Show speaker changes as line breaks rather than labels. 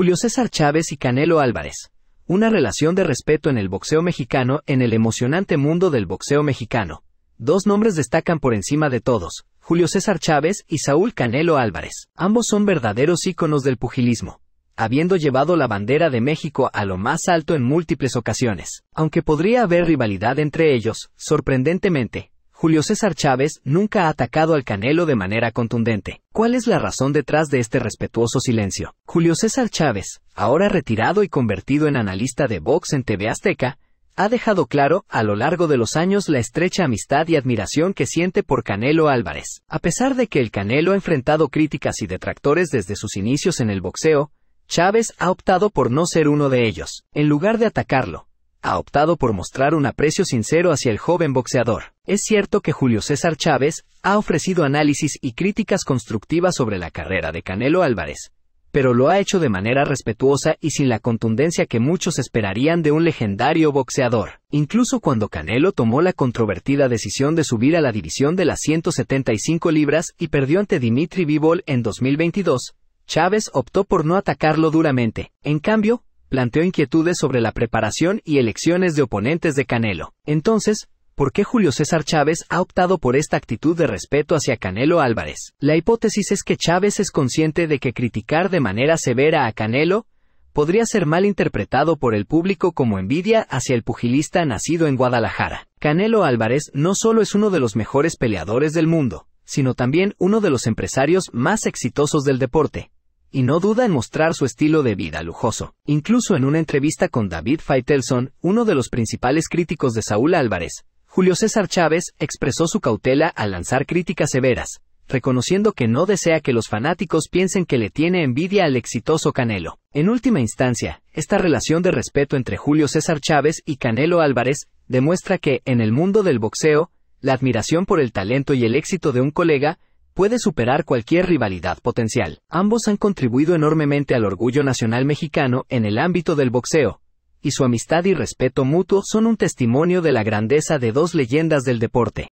Julio César Chávez y Canelo Álvarez. Una relación de respeto en el boxeo mexicano en el emocionante mundo del boxeo mexicano. Dos nombres destacan por encima de todos, Julio César Chávez y Saúl Canelo Álvarez. Ambos son verdaderos íconos del pugilismo, habiendo llevado la bandera de México a lo más alto en múltiples ocasiones. Aunque podría haber rivalidad entre ellos, sorprendentemente, Julio César Chávez nunca ha atacado al Canelo de manera contundente. ¿Cuál es la razón detrás de este respetuoso silencio? Julio César Chávez, ahora retirado y convertido en analista de box en TV Azteca, ha dejado claro a lo largo de los años la estrecha amistad y admiración que siente por Canelo Álvarez. A pesar de que el Canelo ha enfrentado críticas y detractores desde sus inicios en el boxeo, Chávez ha optado por no ser uno de ellos. En lugar de atacarlo, ha optado por mostrar un aprecio sincero hacia el joven boxeador. Es cierto que Julio César Chávez ha ofrecido análisis y críticas constructivas sobre la carrera de Canelo Álvarez, pero lo ha hecho de manera respetuosa y sin la contundencia que muchos esperarían de un legendario boxeador. Incluso cuando Canelo tomó la controvertida decisión de subir a la división de las 175 libras y perdió ante Dimitri Bivol en 2022, Chávez optó por no atacarlo duramente. En cambio, planteó inquietudes sobre la preparación y elecciones de oponentes de Canelo. Entonces, ¿Por qué Julio César Chávez ha optado por esta actitud de respeto hacia Canelo Álvarez? La hipótesis es que Chávez es consciente de que criticar de manera severa a Canelo podría ser mal interpretado por el público como envidia hacia el pugilista nacido en Guadalajara. Canelo Álvarez no solo es uno de los mejores peleadores del mundo, sino también uno de los empresarios más exitosos del deporte, y no duda en mostrar su estilo de vida lujoso. Incluso en una entrevista con David Faitelson, uno de los principales críticos de Saúl Álvarez, Julio César Chávez expresó su cautela al lanzar críticas severas, reconociendo que no desea que los fanáticos piensen que le tiene envidia al exitoso Canelo. En última instancia, esta relación de respeto entre Julio César Chávez y Canelo Álvarez demuestra que, en el mundo del boxeo, la admiración por el talento y el éxito de un colega puede superar cualquier rivalidad potencial. Ambos han contribuido enormemente al orgullo nacional mexicano en el ámbito del boxeo, y su amistad y respeto mutuo son un testimonio de la grandeza de dos leyendas del deporte.